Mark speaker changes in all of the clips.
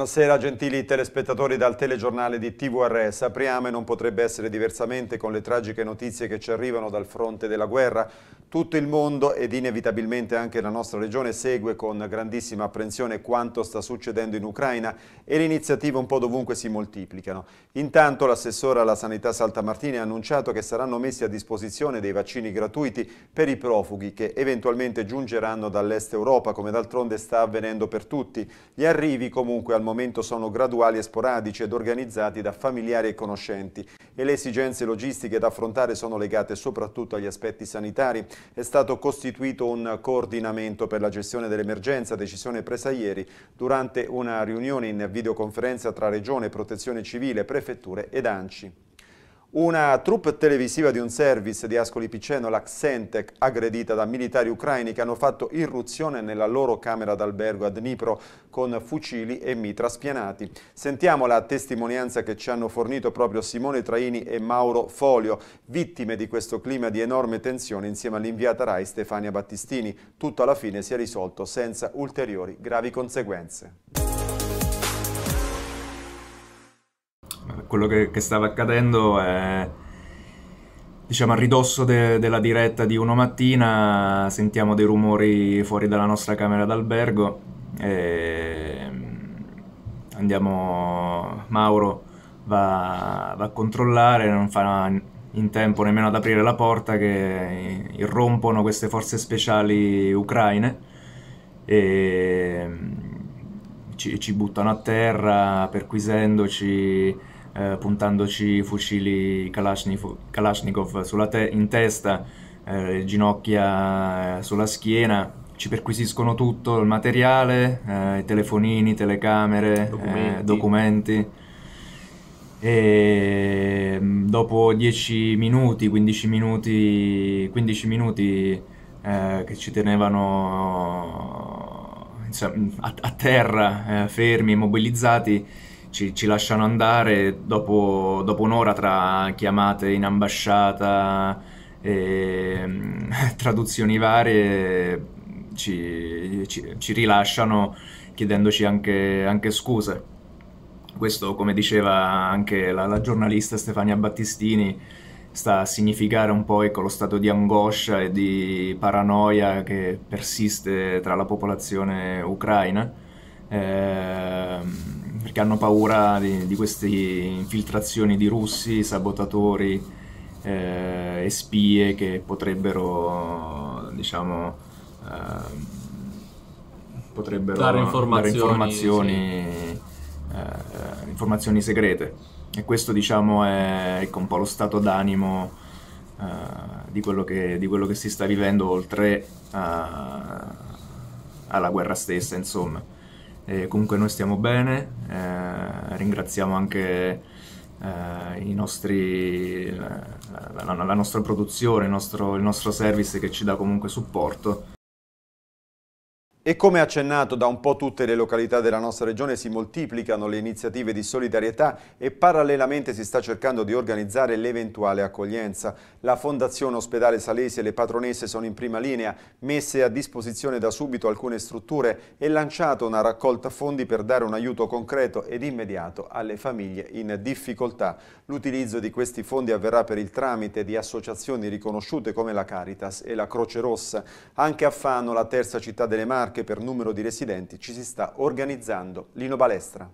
Speaker 1: Buonasera gentili telespettatori dal telegiornale di TVRS. Apriamo e non potrebbe essere diversamente con le tragiche notizie che ci arrivano dal fronte della guerra. Tutto il mondo ed inevitabilmente anche la nostra regione segue con grandissima apprensione quanto sta succedendo in Ucraina e le iniziative un po' dovunque si moltiplicano. Intanto l'assessora alla sanità Saltamartini ha annunciato che saranno messi a disposizione dei vaccini gratuiti per i profughi che eventualmente giungeranno dall'est Europa come d'altronde sta avvenendo per tutti. Gli arrivi comunque al momento momento sono graduali e sporadici ed organizzati da familiari e conoscenti e le esigenze logistiche da affrontare sono legate soprattutto agli aspetti sanitari. È stato costituito un coordinamento per la gestione dell'emergenza, decisione presa ieri durante una riunione in videoconferenza tra Regione, Protezione Civile, Prefetture ed ANCI. Una troupe televisiva di un service di Ascoli Piceno, la Xentec, aggredita da militari ucraini che hanno fatto irruzione nella loro camera d'albergo a Dnipro con fucili e mitra spianati. Sentiamo la testimonianza che ci hanno fornito proprio Simone Traini e Mauro Folio, vittime di questo clima di enorme tensione insieme all'inviata RAI Stefania Battistini. Tutto alla fine si è risolto senza ulteriori gravi conseguenze.
Speaker 2: quello che, che stava accadendo è diciamo a ridosso de- della diretta di uno mattina sentiamo dei rumori fuori dalla nostra camera d'albergo e mm, andiamo Mauro va, va a controllare non fa in tempo nemmeno ad aprire la porta che irrompono queste forze speciali ucraine e mm, ci, ci buttano a terra perquisendoci eh, puntandoci fucili Kalashnikov sulla te in testa, eh, ginocchia eh, sulla schiena. Ci perquisiscono tutto il materiale, eh, telefonini, telecamere, eh, documenti. documenti. E mm, dopo 10 minuti, 15 minuti, 15 minuti eh, che ci tenevano a, a terra, fermi, immobilizzati, ci, ci lasciano andare dopo, dopo, un'ora tra chiamate in ambasciata e traduzioni varie, ci, ci, ci rilasciano chiedendoci anche, anche, scuse. Questo, come diceva anche la, la giornalista Stefania Battistini, sta a significare un po' ecco, lo stato di angoscia e di paranoia che persiste tra la popolazione ucraina. Eh, perché hanno paura di, di queste infiltrazioni di russi, sabotatori eh, e spie che potrebbero, diciamo, eh, potrebbero dare informazioni, dare informazioni, sì. eh, informazioni, segrete. E questo diciamo è ecco, un po' lo stato d'animo eh, di, quello che, di, quello che, si sta vivendo oltre a, eh, alla guerra stessa, insomma. E comunque noi stiamo bene, eh, ringraziamo anche eh, nostri, la, la, la, nostra produzione, il nostro, il nostro service che ci dà comunque
Speaker 3: supporto.
Speaker 1: E come accennato da un po' tutte le località della nostra regione si moltiplicano le iniziative di solidarietà e parallelamente si sta cercando di organizzare l'eventuale accoglienza. La Fondazione Ospedale Salesi e le patronesse sono in prima linea, messe a disposizione da subito alcune strutture e lanciato una raccolta fondi per dare un aiuto concreto ed immediato alle famiglie in difficoltà. L'utilizzo di questi fondi avverrà per il tramite di associazioni riconosciute come la Caritas e la Croce Rossa. Anche a Fano, la terza città delle Marche, Marche per numero di residenti ci si sta organizzando. Lino Balestra.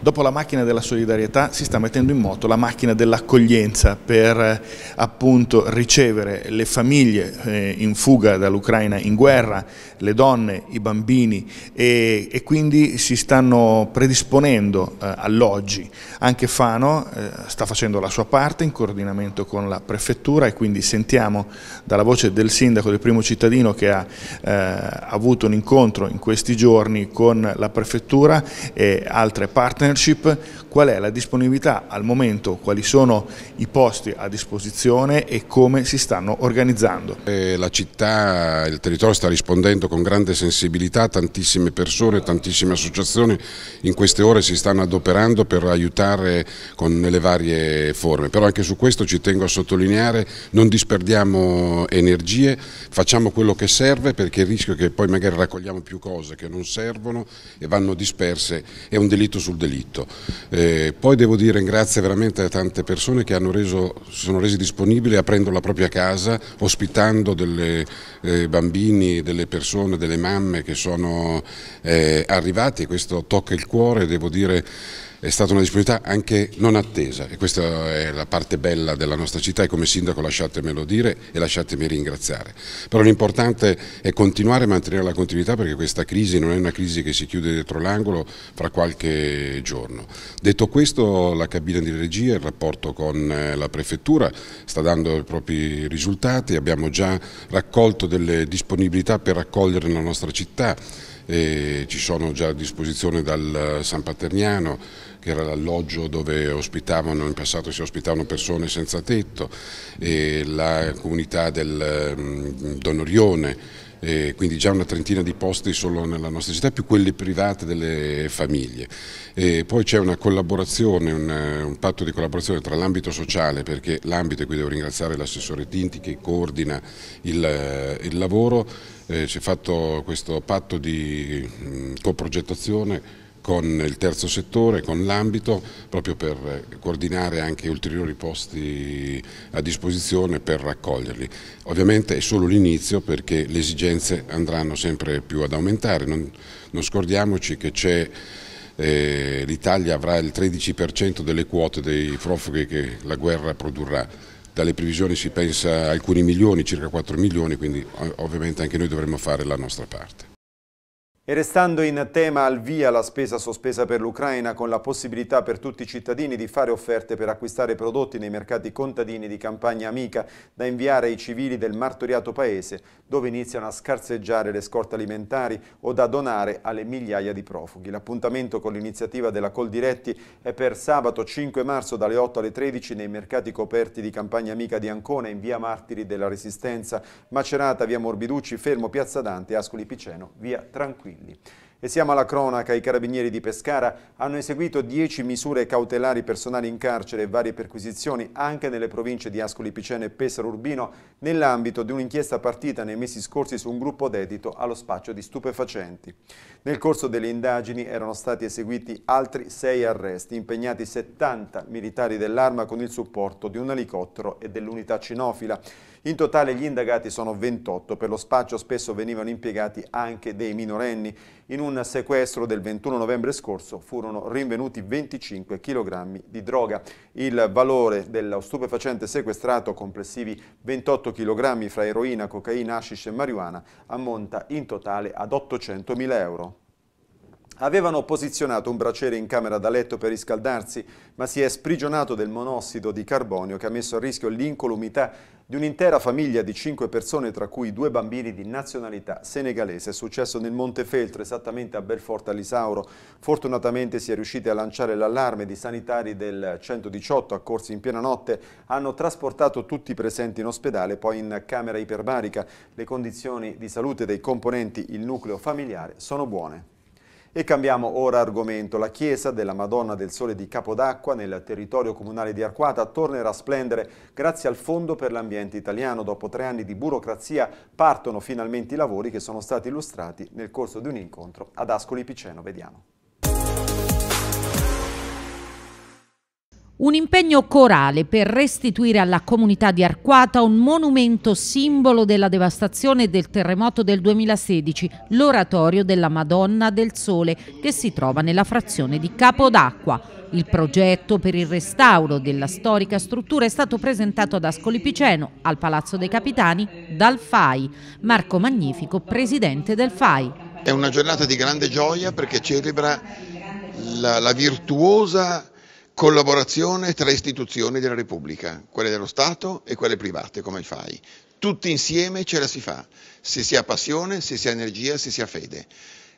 Speaker 3: Dopo la macchina della solidarietà si sta mettendo in moto la macchina dell'accoglienza per eh, appunto ricevere le famiglie eh, in fuga dall'Ucraina in guerra, le donne, i bambini e, e quindi si stanno predisponendo eh, alloggi. Anche Fano eh, sta facendo la sua parte in coordinamento con la prefettura e quindi sentiamo dalla voce del sindaco, del primo cittadino che ha eh, avuto un incontro in questi giorni con la prefettura e altre partner partnership, qual è la disponibilità al momento, quali sono i posti a disposizione e
Speaker 4: come si stanno organizzando. Eh, la città, il territorio sta rispondendo con grande sensibilità, tantissime persone, tantissime associazioni in queste ore si stanno adoperando per aiutare con le varie forme, però anche su questo ci tengo a sottolineare, non disperdiamo energie, facciamo quello che serve perché il rischio è che poi magari raccogliamo più cose che non servono e vanno disperse è un delitto sul delitto diritto. Eh, poi devo dire grazie veramente a tante persone che reso, si sono resi disponibili aprendo la propria casa, ospitando delle eh, bambini, delle persone, delle mamme che sono eh, e questo tocca il cuore, devo dire è stata una disponibilità anche non attesa e questa è la parte bella della nostra città e come sindaco lasciatemelo dire e lasciatemi ringraziare. Però l'importante è continuare a mantenere la continuità perché questa crisi non è una crisi che si chiude dietro l'angolo fra qualche giorno. Detto questo la cabina di regia, il rapporto con eh, la prefettura sta dando i propri risultati, abbiamo già raccolto delle disponibilità per raccogliere la nostra città, ci sono già a disposizione dal San Paterniano, che era l'alloggio dove ospitavano, in passato si ospitavano persone senza tetto, la comunità del mm, Donorione, eh, quindi già una trentina di posti solo nella nostra città, più quelle private delle famiglie. Eh, poi c'è una collaborazione, un, un, patto di collaborazione tra l'ambito sociale, perché l'ambito, e qui devo ringraziare l'assessore Tinti che coordina il, il lavoro, eh, ci è fatto questo patto di mh, mm, coprogettazione con il terzo settore, con l'ambito, proprio per coordinare anche ulteriori posti a disposizione per raccoglierli. Ovviamente è solo l'inizio perché le esigenze andranno sempre più ad aumentare, non, non scordiamoci che c'è eh, l'Italia avrà il 13% delle quote dei profughi che la guerra produrrà dalle previsioni si pensa alcuni milioni, circa 4 milioni, quindi ovviamente anche noi dovremmo fare la nostra parte.
Speaker 1: E restando in tema al via la spesa sospesa per l'Ucraina con la possibilità per tutti i cittadini di fare offerte per acquistare prodotti nei mercati contadini di campagna amica da inviare ai civili del martoriato paese dove iniziano a scarseggiare le scorte alimentari o da donare alle migliaia di profughi. L'appuntamento con l'iniziativa della Col Diretti è per sabato 5 marzo dalle 8 alle 13 nei mercati coperti di campagna amica di Ancona in via Martiri della Resistenza, Macerata, via Morbiducci, Fermo, Piazza Dante, Ascoli Piceno, via Tranquillo incendi. E siamo alla cronaca, i carabinieri di Pescara hanno eseguito 10 misure cautelari personali in carcere e varie perquisizioni anche nelle province di Ascoli Piceno e Pesaro Urbino nell'ambito di un'inchiesta partita nei mesi scorsi su un gruppo dedito allo spaccio di stupefacenti. Nel corso delle indagini erano stati eseguiti altri 6 arresti, impegnati 70 militari dell'arma con il supporto di un elicottero e dell'unità cinofila. In totale gli indagati sono 28. Per lo spaccio spesso venivano impiegati anche dei minorenni. In un sequestro del 21 novembre scorso furono rinvenuti 25 kg di droga. Il valore dello stupefacente sequestrato, complessivi 28 kg fra eroina, cocaina, hashish e marijuana, ammonta in totale ad 800.000 euro. Avevano posizionato un braciere in camera da letto per riscaldarsi, ma si è sprigionato del monossido di carbonio che ha messo a rischio l'incolumità di un'intera famiglia di cinque persone, tra cui due bambini di nazionalità senegalese. È successo nel Monte Feltro, esattamente a Belforte Alisauro. Fortunatamente si è riusciti a lanciare l'allarme. I sanitari del 118 accorsi in piena notte hanno trasportato tutti i presenti in ospedale, poi in camera iperbarica. Le condizioni di salute dei componenti il nucleo familiare sono buone. E cambiamo ora argomento. La chiesa della Madonna del Sole di Capodacqua nel territorio comunale di Arquata tornerà a splendere grazie al Fondo per l'Ambiente Italiano. Dopo tre anni di burocrazia partono finalmente i lavori che sono stati illustrati nel corso di un incontro ad Ascoli Piceno. Vediamo.
Speaker 5: Un impegno corale per restituire alla comunità di Arquata un monumento simbolo della devastazione del terremoto del 2016, l'oratorio della Madonna del Sole, che si trova nella frazione di Capodacqua. Il progetto per il restauro della storica struttura è stato presentato ad Ascoli Piceno, al Palazzo dei Capitani, dal FAI. Marco Magnifico, presidente del FAI.
Speaker 4: È una giornata di grande gioia perché celebra la, la virtuosa collaborazione tra istituzioni della Repubblica, quelle dello Stato e quelle private, come fai? Tutti insieme ce la si fa, se si ha passione, se si ha energia, se si ha fede.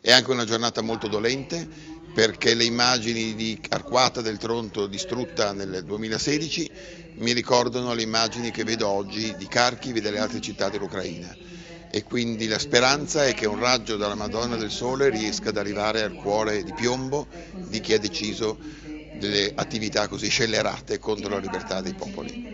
Speaker 4: È anche una giornata molto dolente perché le immagini di Arquata del Tronto distrutta nel 2016 mi ricordano le immagini che vedo oggi di Kharkiv e delle altre città dell'Ucraina e quindi la speranza è che un raggio dalla Madonna del Sole riesca ad arrivare al cuore di piombo di chi ha deciso delle attività così scellerate contro la libertà dei popoli.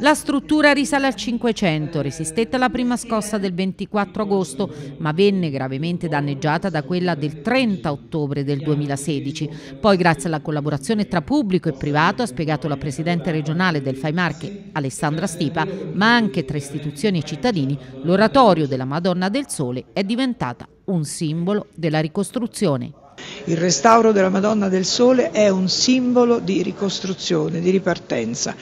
Speaker 5: La struttura risale al 500, resistette alla prima scossa del 24 agosto, ma venne gravemente danneggiata da quella del 30 ottobre del 2016. Poi, grazie alla collaborazione tra pubblico e privato, ha spiegato la presidente regionale del Faimarche, Alessandra Stipa, ma anche tra istituzioni e cittadini, l'oratorio della Madonna del Sole è diventata un simbolo della ricostruzione il restauro della Madonna del Sole è un simbolo di ricostruzione, di ripartenza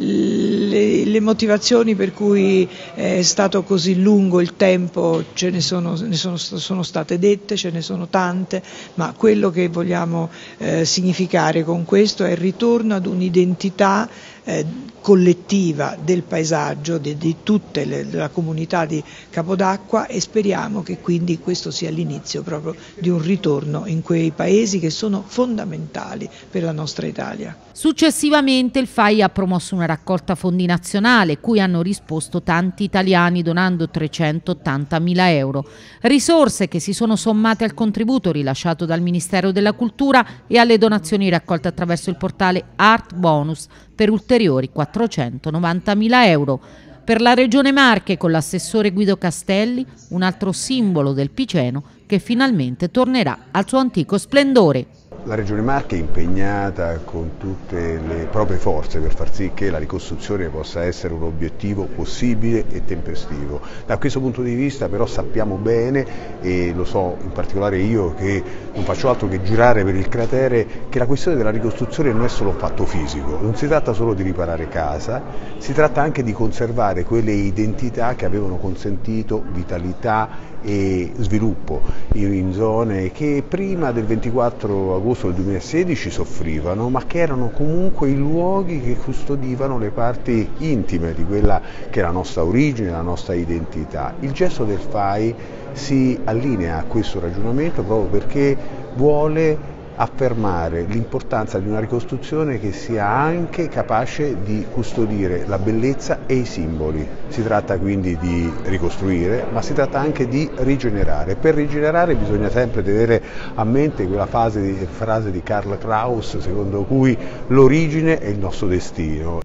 Speaker 5: le, le, motivazioni per cui eh, è stato così lungo il tempo ce ne, sono, ne sono, sono state dette, ce ne sono tante, ma quello che vogliamo eh, significare con questo è il ritorno ad un'identità eh, collettiva del paesaggio, di, di tutta la comunità di Capodacqua e speriamo che quindi questo sia l'inizio proprio di un ritorno in quei paesi che sono fondamentali per la nostra Italia. Successivamente il FAI ha promosso una raccolta fondi nazionale cui hanno risposto tanti italiani donando 380.000 euro, risorse che si sono sommate al contributo rilasciato dal Ministero della Cultura e alle donazioni raccolte attraverso il portale Art Bonus per ulteriori 490.000 euro. Per la Regione Marche con l'assessore Guido Castelli, un altro simbolo del Piceno che finalmente tornerà al suo antico splendore.
Speaker 6: La Regione Marche è impegnata con tutte le proprie forze per far sì che la ricostruzione possa essere un obiettivo possibile e tempestivo. Da questo punto di vista però sappiamo bene, e lo so in particolare io che non faccio altro che girare per il cratere, che la questione della ricostruzione non è solo un fatto fisico, non si tratta solo di riparare casa, si tratta anche di conservare quelle identità che avevano consentito vitalità e sviluppo in zone che prima del 24 agosto del 2016 soffrivano, ma che erano comunque i luoghi che custodivano le parti intime di quella che è la nostra origine, la nostra identità. Il gesto del FAI si allinea a questo ragionamento proprio perché vuole affermare l'importanza di una ricostruzione che sia anche capace di custodire la bellezza e i simboli. Si tratta quindi di ricostruire, ma si tratta anche di rigenerare. Per rigenerare bisogna sempre tenere a mente quella di, frase di Karl Kraus secondo cui l'origine è il nostro destino.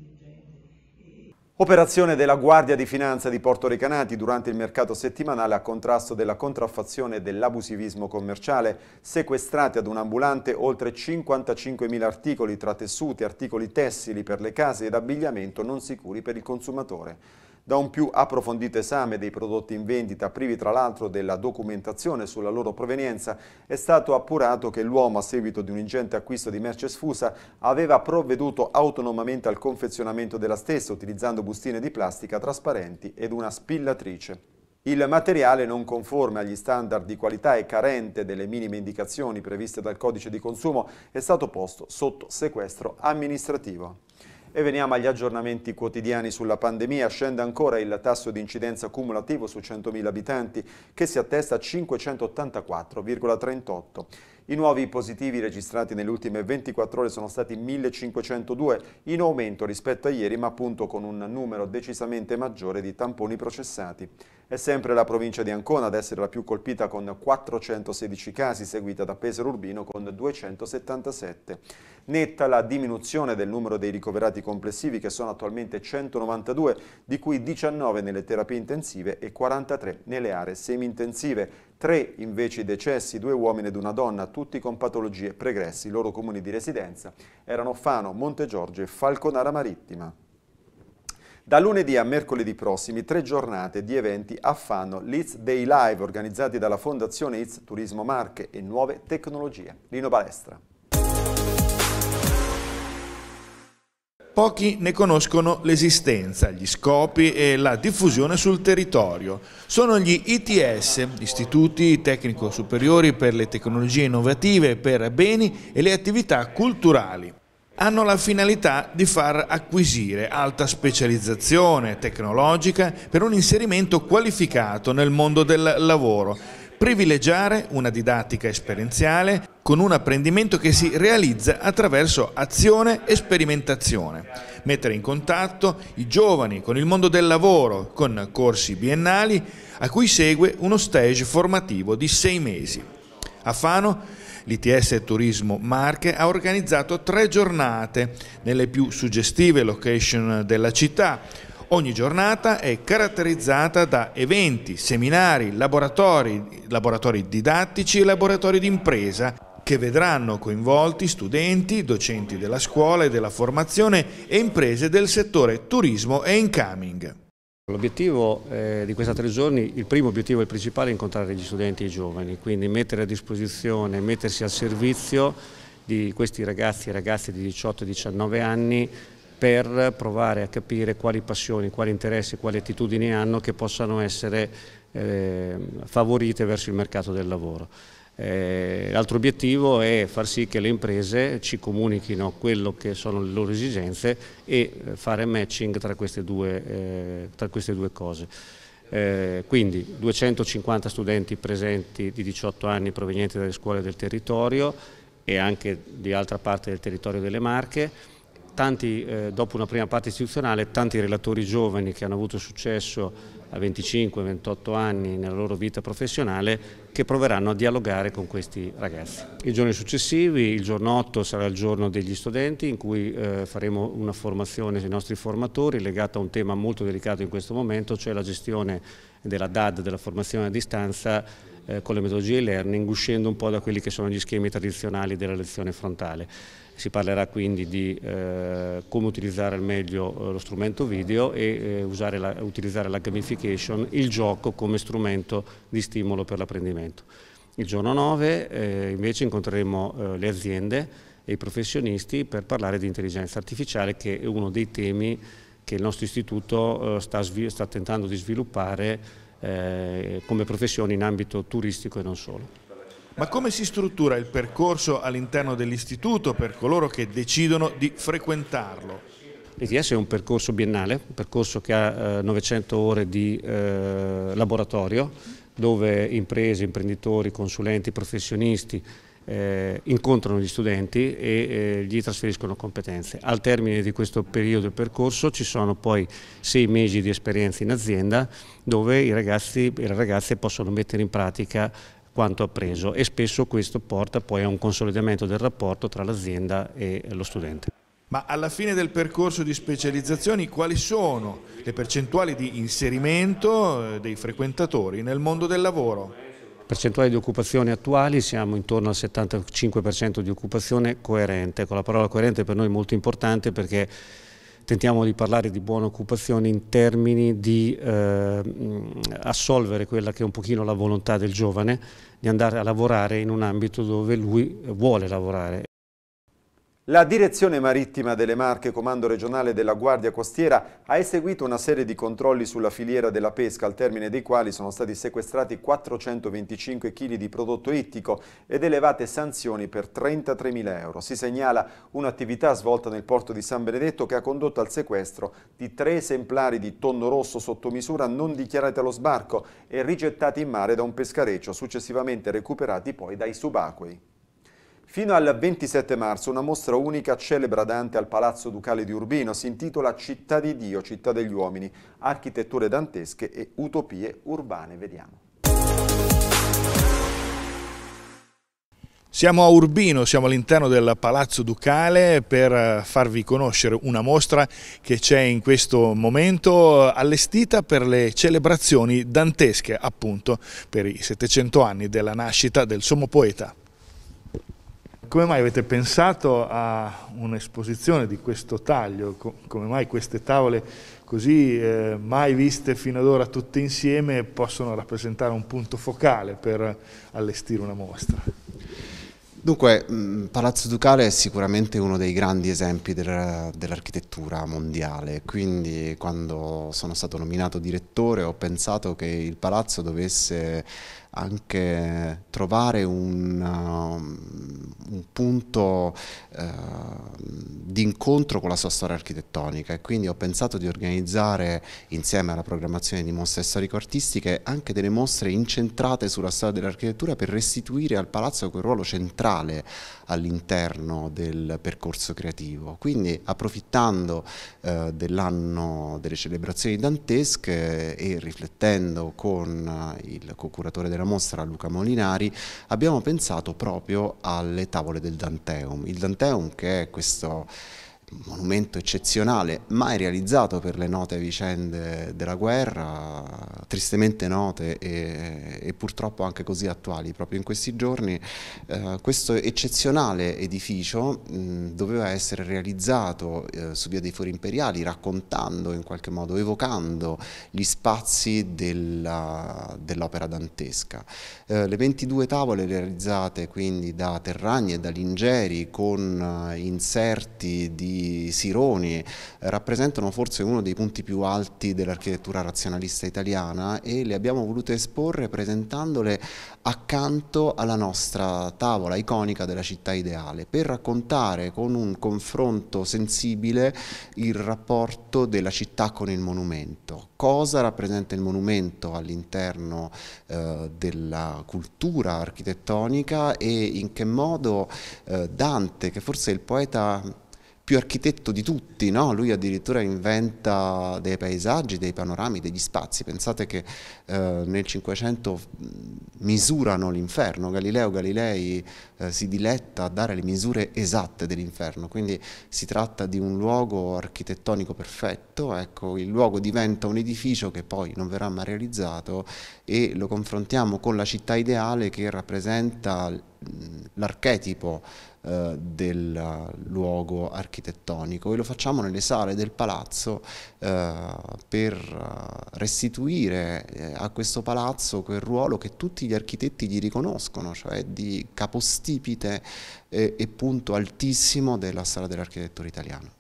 Speaker 1: Operazione della Guardia di Finanza di Porto Recanati durante il mercato settimanale a contrasto della contraffazione e dell'abusivismo commerciale. Sequestrati ad un ambulante oltre 55.000 articoli tra tessuti, articoli tessili per le case ed abbigliamento non sicuri per il consumatore. Da un più approfondito esame dei prodotti in vendita, privi tra l'altro della documentazione sulla loro provenienza, è stato appurato che l'uomo, a seguito di un ingente acquisto di merce sfusa, aveva provveduto autonomamente al confezionamento della stessa, utilizzando bustine di plastica trasparenti ed una spillatrice. Il materiale non conforme agli standard di qualità e carente delle minime indicazioni previste dal codice di consumo è stato posto sotto sequestro amministrativo. E veniamo agli aggiornamenti quotidiani sulla pandemia. Scende ancora il tasso di incidenza cumulativo su 100.000 abitanti che si attesta a 584,38. I nuovi positivi registrati nelle ultime 24 ore sono stati 1502, in aumento rispetto a ieri ma appunto con un numero decisamente maggiore di tamponi processati. È sempre la provincia di Ancona ad essere la più colpita con 416 casi, seguita da Pesaro Urbino con 277. Netta la diminuzione del numero dei ricoverati complessivi che sono attualmente 192, di cui 19 nelle terapie intensive e 43 nelle aree semi-intensive. Tre invece i decessi, due uomini ed una donna, tutti con patologie pregressi. I loro comuni di residenza erano Fano, Montegiorgio e Falconara Marittima. Da lunedì a mercoledì prossimi tre giornate di eventi a Fano, l'It's Day Live organizzati dalla Fondazione It's Turismo Marche e Nuove Tecnologie. Lino Balestra.
Speaker 3: pochi ne conoscono l'esistenza, gli scopi e la diffusione sul territorio. Sono gli ITS, Istituti Tecnico Superiori per le Tecnologie Innovative per Beni e le Attività Culturali hanno la finalità di far acquisire alta specializzazione tecnologica per un inserimento qualificato nel mondo del lavoro, privilegiare una didattica esperienziale con un apprendimento che si realizza attraverso azione e sperimentazione, mettere in contatto i giovani con il mondo del lavoro con corsi biennali a cui segue uno stage formativo di sei mesi. A Fano l'ITS Turismo Marche ha organizzato tre giornate nelle più suggestive location della città. Ogni giornata è caratterizzata da eventi, seminari, laboratori, laboratori didattici e laboratori d'impresa che vedranno coinvolti studenti, docenti della scuola e della formazione e imprese del settore turismo e incoming. L'obiettivo eh, di questa tre giorni, il primo obiettivo e il principale è incontrare gli studenti e i giovani,
Speaker 7: quindi mettere a disposizione, mettersi al servizio di questi ragazzi e ragazze di 18-19 anni per provare a capire quali passioni, quali interessi, quali attitudini hanno che possano essere eh, favorite verso il mercato del lavoro. Eh, l'altro obiettivo è far sì che le imprese ci comunichino quello che sono le loro esigenze e eh, fare matching tra queste due, eh, tra queste due cose. quindi 250 studenti presenti di 18 anni provenienti dalle scuole del territorio e anche di altra parte del territorio delle Marche, tanti, eh, dopo una prima parte istituzionale, tanti relatori giovani che hanno avuto successo a 25-28 anni nella loro vita professionale che proveranno a dialogare con questi ragazzi. I giorni successivi, il giorno 8 sarà il giorno degli studenti in cui eh, faremo una formazione sui nostri formatori legata a un tema molto delicato in questo momento, cioè la gestione della DAD, della formazione a distanza eh, con le metodologie e learning, uscendo un po' da quelli che sono gli schemi tradizionali della lezione frontale. Si parlerà quindi di eh, come utilizzare al meglio eh, lo strumento video e eh, la, utilizzare la gamification, il gioco come strumento di stimolo per l'apprendimento. Il giorno 9 eh, invece incontreremo eh, le aziende e i professionisti per parlare di intelligenza artificiale che è uno dei temi che il nostro istituto sta, sta, tentando di sviluppare come professione in ambito turistico e non
Speaker 3: solo. Ma come si struttura il percorso all'interno dell'istituto per coloro che decidono di frequentarlo?
Speaker 7: L'ETS è un percorso biennale, un percorso che ha 900 eh, ore di eh, laboratorio dove imprese, imprenditori, consulenti, professionisti eh, incontrano gli studenti e eh, gli trasferiscono competenze. Al termine di questo periodo e percorso ci sono poi sei mesi di esperienza in azienda dove i ragazzi e le ragazze possono mettere in pratica quanto appreso e spesso questo porta poi a un consolidamento del rapporto tra l'azienda e lo
Speaker 3: studente. Ma alla fine del percorso di specializzazioni quali sono le percentuali di inserimento eh, dei frequentatori nel mondo del lavoro? Percentuali di
Speaker 7: occupazione attuali siamo intorno al 75% di occupazione coerente, con la parola coerente per noi è molto importante perché tentiamo di parlare di buona occupazione in termini di eh, assolvere quella che è un pochino la volontà del giovane di andare a lavorare in un ambito dove lui vuole lavorare. La direzione
Speaker 1: marittima delle Marche, comando regionale della Guardia Costiera, ha eseguito una serie di controlli sulla filiera della pesca, al termine dei quali sono stati sequestrati 425 kg di prodotto ittico ed elevate sanzioni per 33.000 euro. Si segnala un'attività svolta nel porto di San Benedetto che ha condotto al sequestro di tre esemplari di tonno rosso sotto misura non dichiarati allo sbarco e rigettati in mare da un pescareccio, successivamente recuperati poi dai subacquei. Fino al 27 marzo una mostra unica celebra Dante al Palazzo Ducale di Urbino, si intitola Città di Dio, Città degli Uomini, architetture dantesche e utopie urbane. Vediamo.
Speaker 3: Siamo a Urbino, siamo all'interno del Palazzo Ducale per farvi conoscere una mostra che c'è in questo momento allestita per le celebrazioni dantesche appunto per i 700 anni della nascita del sommo poeta come mai avete pensato a un'esposizione di questo taglio, come mai queste tavole così eh, mai viste fino ad ora tutte insieme possono rappresentare un punto focale per allestire una mostra?
Speaker 8: Dunque, mm, Palazzo Ducale è sicuramente uno dei grandi esempi dell'architettura mondiale, quindi quando sono stato nominato direttore ho pensato che il palazzo dovesse anche trovare un, um, un punto eh, di incontro con la sua storia architettonica e quindi ho pensato di organizzare insieme alla programmazione di mostre storico-artistiche anche delle mostre incentrate sulla storia dell'architettura per restituire al palazzo quel ruolo centrale centrale all'interno del percorso creativo. Quindi approfittando eh, dell'anno delle celebrazioni dantesche eh, e riflettendo con eh, il co-curatore della mostra Luca Molinari abbiamo pensato proprio alle tavole del Danteum. Il Danteum che è questo monumento eccezionale, mai realizzato per le note vicende della guerra, tristemente note e, e purtroppo anche così attuali. Proprio in questi giorni eh, questo eccezionale edificio mh, doveva essere realizzato eh, su Via dei Fori Imperiali, raccontando in qualche modo, evocando gli spazi dell'opera dell dantesca. Eh, le 22 tavole realizzate quindi da Terragni e da Lingeri con eh, inserti di Sironi eh, rappresentano forse uno dei punti più alti dell'architettura razionalista italiana e le abbiamo volute esporre presentandole accanto alla nostra tavola iconica della città ideale per raccontare con un confronto sensibile il rapporto della città con il monumento. Cosa rappresenta il monumento all'interno eh, della cultura architettonica e in che modo eh, Dante, che forse è il poeta più architetto di tutti, no? lui addirittura inventa dei paesaggi, dei panorami, degli spazi, pensate che eh, nel Cinquecento mm, misurano l'inferno, Galileo Galilei eh, si diletta a dare le misure esatte dell'inferno, quindi si tratta di un luogo architettonico perfetto, ecco, il luogo diventa un edificio che poi non verrà mai realizzato e lo confrontiamo con la città ideale che rappresenta mm, l'archetipo eh, del luogo architettonico e lo facciamo nelle sale del palazzo eh, per eh, restituire a questo palazzo quel ruolo che tutti gli architetti gli riconoscono, cioè di capostipite e, e punto altissimo della sala dell'architettura italiana.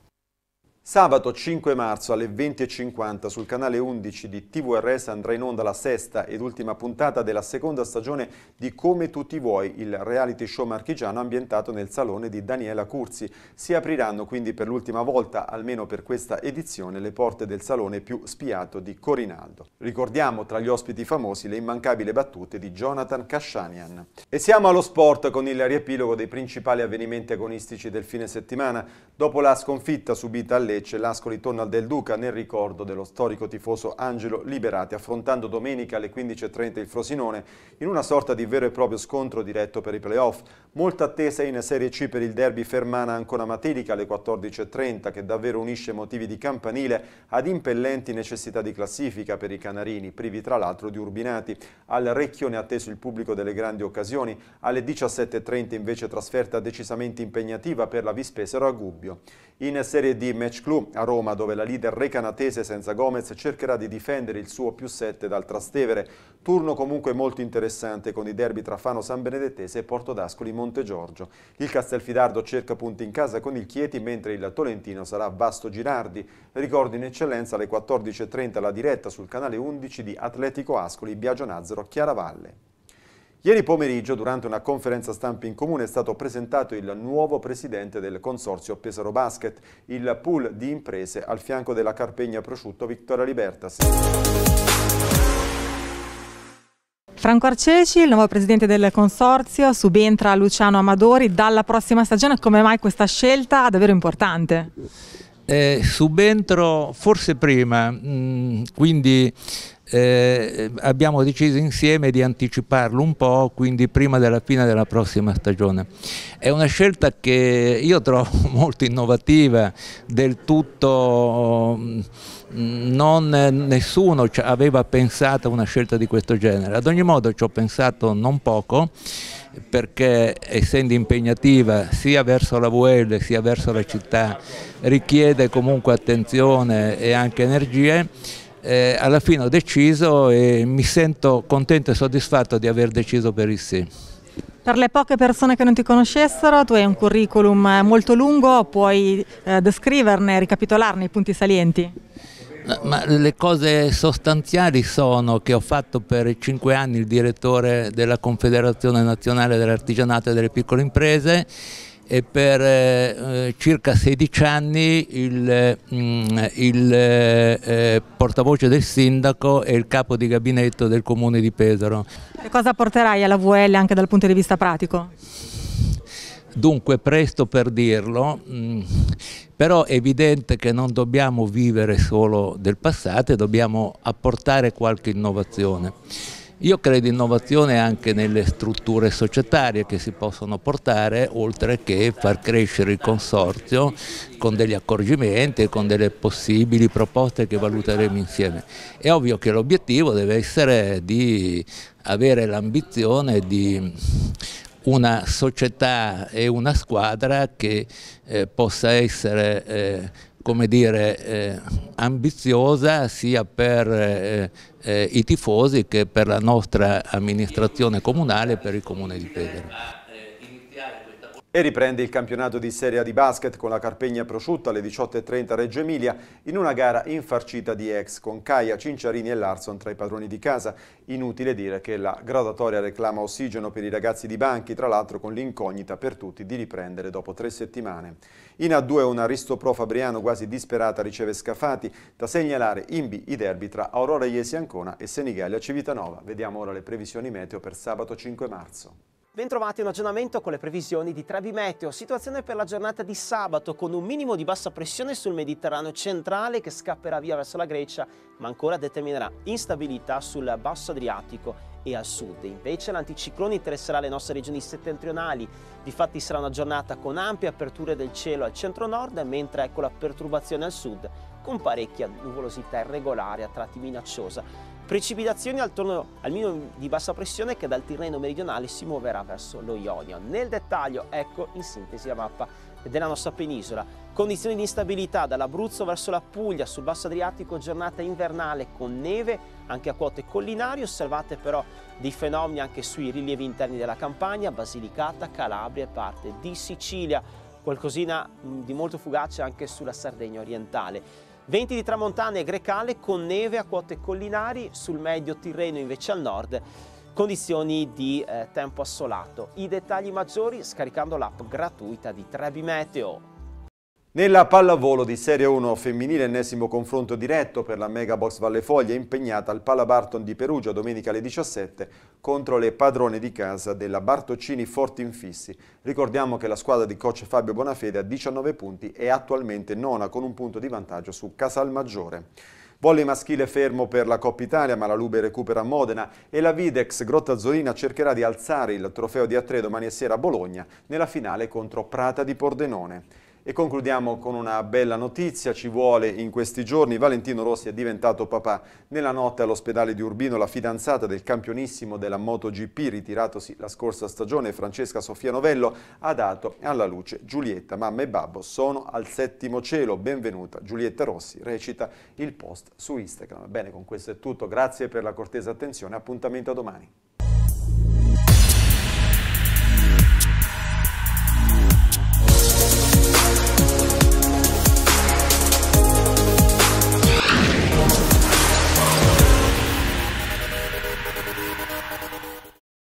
Speaker 1: Sabato 5 marzo alle 20.50 sul canale 11 di TVRS andrà in onda la sesta ed ultima puntata della seconda stagione di Come tutti vuoi, il reality show marchigiano ambientato nel salone di Daniela Curzi. Si apriranno quindi per l'ultima volta, almeno per questa edizione, le porte del salone più spiato di Corinaldo. Ricordiamo tra gli ospiti famosi le immancabili battute di Jonathan Kashanian. E siamo allo sport con il riepilogo dei principali avvenimenti agonistici del fine settimana. Dopo la sconfitta subita all'E invece l'Ascoli torna del Duca nel ricordo dello storico tifoso Angelo Liberati, affrontando domenica alle 15.30 il Frosinone in una sorta di vero e proprio scontro diretto per i playoff. Molta attesa in Serie C per il derby Fermana ancora Matelica alle 14.30 che davvero unisce motivi di campanile ad impellenti necessità di classifica per i canarini, privi tra l'altro di Urbinati. Al Recchione atteso il pubblico delle grandi occasioni, alle 17.30 invece trasferta decisamente impegnativa per la Vispesero a Gubbio. In Serie di match clou a Roma dove la leader recanatese senza Gomez cercherà di difendere il suo più 7 dal Trastevere. Turno comunque molto interessante con i derby tra Fano San Benedettese e Porto d'Ascoli Montegiorgio. Il Castelfidardo cerca punti in casa con il Chieti mentre il Tolentino sarà Vasto Girardi. Ricordo in eccellenza alle 14.30 la diretta sul canale 11 di Atletico Ascoli Biagio Nazzaro Chiaravalle. Ieri pomeriggio, durante una conferenza stampa in comune, è stato presentato il nuovo presidente del consorzio Pesaro Basket, il pool di imprese al fianco della Carpegna Prosciutto Vittoria Libertas.
Speaker 5: Franco Arceci, il nuovo presidente del consorzio, subentra Luciano Amadori dalla prossima stagione. Come mai questa scelta è davvero importante?
Speaker 9: Eh, subentro forse prima, mm, quindi eh, abbiamo deciso insieme di anticiparlo un po', quindi prima della fine della prossima stagione. È una scelta che io trovo molto innovativa, del tutto mm, non nessuno aveva pensato a una scelta di questo genere. Ad ogni modo ci ho pensato non poco perché essendo impegnativa sia verso la VL sia verso la città richiede comunque attenzione e anche energie eh, alla fine ho deciso e mi sento contento e soddisfatto di aver deciso per il sì.
Speaker 5: Per le poche persone che non ti conoscessero, tu hai un curriculum eh, molto lungo, puoi eh, descriverne, ricapitolarne i punti salienti?
Speaker 9: Ma le cose sostanziali sono che ho fatto per cinque anni il direttore della Confederazione Nazionale dell'Artigianato e delle Piccole Imprese e per eh, eh circa 16 anni il, mh, mm, il eh, eh, portavoce del sindaco e il capo di gabinetto del comune di Pesaro.
Speaker 5: Che cosa porterai alla VL anche dal punto di vista pratico?
Speaker 9: Dunque, presto per dirlo, mm, però è evidente che non dobbiamo vivere solo del passato e dobbiamo apportare qualche innovazione. Io credo innovazione anche nelle strutture societarie che si possono portare, oltre che far crescere il consorzio con degli accorgimenti e con delle possibili proposte che valuteremo insieme. È ovvio che l'obiettivo deve essere di avere l'ambizione di una società e una squadra che eh, possa essere eh, come dire, eh, ambiziosa sia per eh, eh, i tifosi che per la nostra amministrazione comunale e per il comune di Pedro.
Speaker 1: E riprende il campionato di Serie A di basket con la Carpegna prosciutta alle 18.30 a Reggio Emilia in una gara infarcita di ex con Caia, Cinciarini e Larson tra i padroni di casa. Inutile dire che la gradatoria reclama ossigeno per i ragazzi di Banchi, tra l'altro con l'incognita per tutti di riprendere dopo tre settimane. In A2 un Aristo Pro Fabriano quasi disperata riceve Scafati, da segnalare in B i derby tra Aurora Iesi Ancona e Senigallia Civitanova. Vediamo ora le previsioni meteo per sabato 5 marzo.
Speaker 10: Bentrovati a un aggiornamento con le previsioni di Trevi Meteo, situazione per la giornata di sabato con un minimo di bassa pressione sul Mediterraneo centrale che scapperà via verso la Grecia ma ancora determinerà instabilità sul Basso Adriatico e al sud. Invece l'anticiclone interesserà le nostre regioni settentrionali, difatti sarà una giornata con ampie aperture del cielo al centro-nord, mentre ecco la perturbazione al sud con parecchia nuvolosità irregolare a tratti minacciosa. Precipitazioni attorno al minimo di bassa pressione che dal Tirreno meridionale si muoverà verso lo Ionio. Nel dettaglio ecco in sintesi la mappa della nostra penisola. Condizioni di instabilità dall'Abruzzo verso la Puglia, sul basso Adriatico giornata invernale con neve anche a quote collinari, osservate però dei fenomeni anche sui rilievi interni della Campania, Basilicata, Calabria e parte di Sicilia qualcosina di molto fugace anche sulla Sardegna orientale. Venti di tramontane e grecale con neve a quote collinari, sul medio Tirreno invece al nord condizioni di eh, tempo assolato. I dettagli maggiori scaricando l'app gratuita di Trebi Meteo.
Speaker 1: Nella pallavolo di Serie 1 femminile, ennesimo confronto diretto per la Megabox Valle Foglia, impegnata al Barton di Perugia domenica alle 17 contro le padrone di casa della Bartoccini Fortinfissi. Ricordiamo che la squadra di coach Fabio Bonafede ha 19 punti e attualmente nona con un punto di vantaggio su Casalmaggiore. Volle maschile fermo per la Coppa Italia, ma la Lube recupera Modena e la Videx Grotta Zorina cercherà di alzare il trofeo di A3 domani sera a Bologna nella finale contro Prata di Pordenone. E concludiamo con una bella notizia, ci vuole in questi giorni, Valentino Rossi è diventato papà. Nella notte all'ospedale di Urbino la fidanzata del campionissimo della MotoGP, ritiratosi la scorsa stagione, Francesca Sofia Novello, ha dato alla luce Giulietta. Mamma e babbo sono al settimo cielo, benvenuta. Giulietta Rossi recita il post su Instagram. Bene, con questo è tutto, grazie per la cortesa attenzione, appuntamento a domani.